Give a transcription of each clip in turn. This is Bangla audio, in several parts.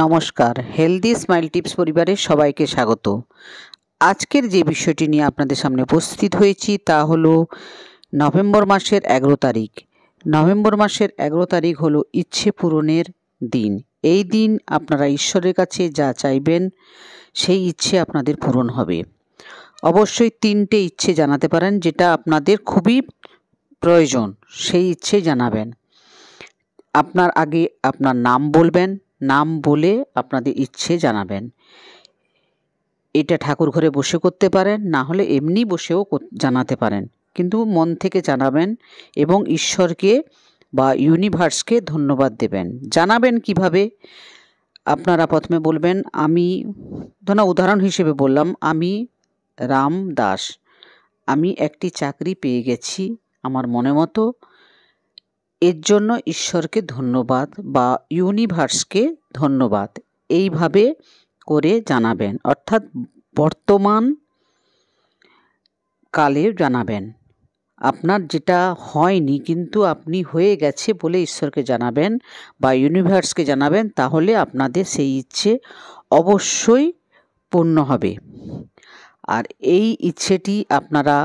নমস্কার হেলদি স্মাইল টিপস পরিবারের সবাইকে স্বাগত আজকের যে বিষয়টি নিয়ে আপনাদের সামনে উপস্থিত হয়েছি তা হলো নভেম্বর মাসের এগারো তারিখ নভেম্বর মাসের এগারো তারিখ হলো ইচ্ছে পূরণের দিন এই দিন আপনারা ঈশ্বরের কাছে যা চাইবেন সেই ইচ্ছে আপনাদের পূরণ হবে অবশ্যই তিনটে ইচ্ছে জানাতে পারেন যেটা আপনাদের খুবই প্রয়োজন সেই ইচ্ছে জানাবেন আপনার আগে আপনার নাম বলবেন নাম বলে আপনাদের ইচ্ছে জানাবেন এটা ঠাকুর ঘরে বসে করতে পারেন না হলে এমনি বসেও জানাতে পারেন কিন্তু মন থেকে জানাবেন এবং ঈশ্বরকে বা ইউনিভার্সকে ধন্যবাদ দেবেন জানাবেন কিভাবে আপনারা প্রথমে বলবেন আমি ধরো উদাহরণ হিসেবে বললাম আমি রাম দাস আমি একটি চাকরি পেয়ে গেছি আমার মনে মতো এর জন্য ঈশ্বরকে ধন্যবাদ বা ইউনিভার্সকে ধন্যবাদ এইভাবে করে জানাবেন অর্থাৎ বর্তমান কালে জানাবেন আপনার যেটা হয়নি কিন্তু আপনি হয়ে গেছে বলে ঈশ্বরকে জানাবেন বা ইউনিভার্সকে জানাবেন তাহলে আপনাদের সেই ইচ্ছে অবশ্যই পূর্ণ হবে আর এই ইচ্ছেটি আপনারা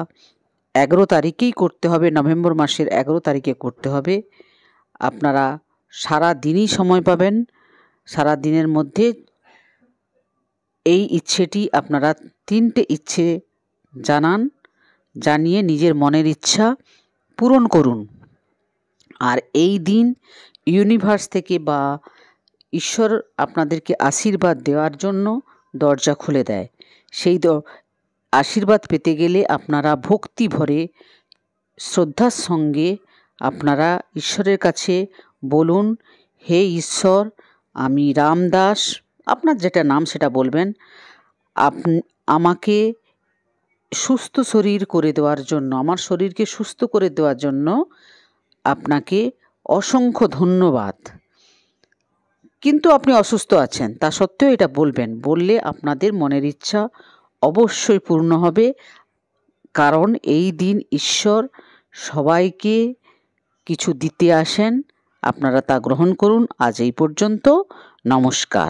এগারো তারিখেই করতে হবে নভেম্বর মাসের এগারো তারিখে করতে হবে আপনারা সারা দিনই সময় পাবেন সারা দিনের মধ্যে এই ইচ্ছেটি আপনারা তিনটে ইচ্ছে জানান জানিয়ে নিজের মনের ইচ্ছা পূরণ করুন আর এই দিন ইউনিভার্স থেকে বা ঈশ্বর আপনাদেরকে আশীর্বাদ দেওয়ার জন্য দরজা খুলে দেয় সেই আশীর্বাদ পেতে গেলে আপনারা ভক্তি ভরে শ্রদ্ধার সঙ্গে আপনারা ঈশ্বরের কাছে বলুন হে ঈশ্বর আমি রামদাস আপনার যেটা নাম সেটা বলবেন আপ আমাকে সুস্থ শরীর করে দেওয়ার জন্য আমার শরীরকে সুস্থ করে দেওয়ার জন্য আপনাকে অসংখ্য ধন্যবাদ কিন্তু আপনি অসুস্থ আছেন তা সত্ত্বেও এটা বলবেন বললে আপনাদের মনের ইচ্ছা অবশ্যই পূর্ণ হবে কারণ এই দিন ঈশ্বর সবাইকে কিছু দিতে আসেন আপনারা তা গ্রহণ করুন আজ এই পর্যন্ত নমস্কার